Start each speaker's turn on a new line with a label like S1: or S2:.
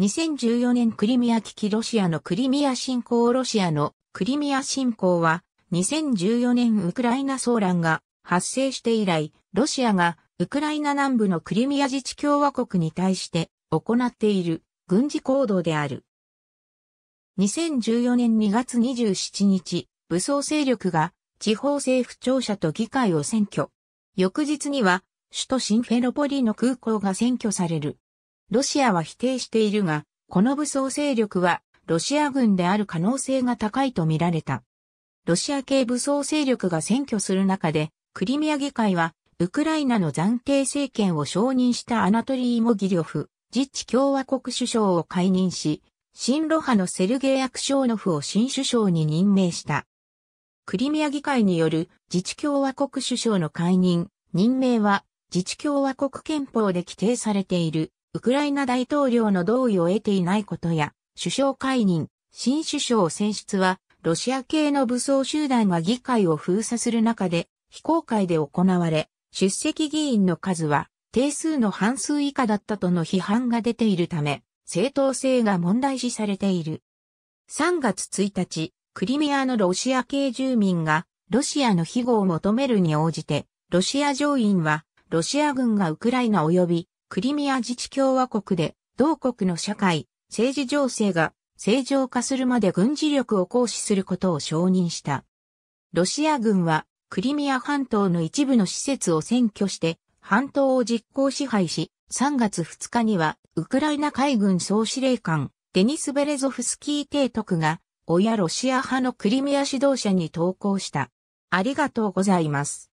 S1: 2014年クリミア危機ロシアのクリミア侵攻ロシアのクリミア侵攻は2014年ウクライナ騒乱が発生して以来、ロシアがウクライナ南部のクリミア自治共和国に対して行っている軍事行動である。2014年2月27日、武装勢力が地方政府庁舎と議会を占拠。翌日には首都シンフェロポリの空港が占拠される。ロシアは否定しているが、この武装勢力はロシア軍である可能性が高いと見られた。ロシア系武装勢力が占拠する中で、クリミア議会は、ウクライナの暫定政権を承認したアナトリー・モギリョフ、自治共和国首相を解任し、新ロ派のセルゲイ・アクショーノフを新首相に任命した。クリミア議会による自治共和国首相の解任、任命は自治共和国憲法で規定されているウクライナ大統領の同意を得ていないことや、首相解任、新首相選出は、ロシア系の武装集団が議会を封鎖する中で、非公開で行われ、出席議員の数は定数の半数以下だったとの批判が出ているため、正当性が問題視されている。3月1日、クリミアのロシア系住民がロシアの庇護を求めるに応じて、ロシア上院はロシア軍がウクライナ及びクリミア自治共和国で、同国の社会、政治情勢が正常化するまで軍事力を行使することを承認した。ロシア軍は、クリミア半島の一部の施設を占拠して、半島を実行支配し、3月2日には、ウクライナ海軍総司令官、デニス・ベレゾフスキー提督が、親ロシア派のクリミア指導者に投稿した。ありがとうございます。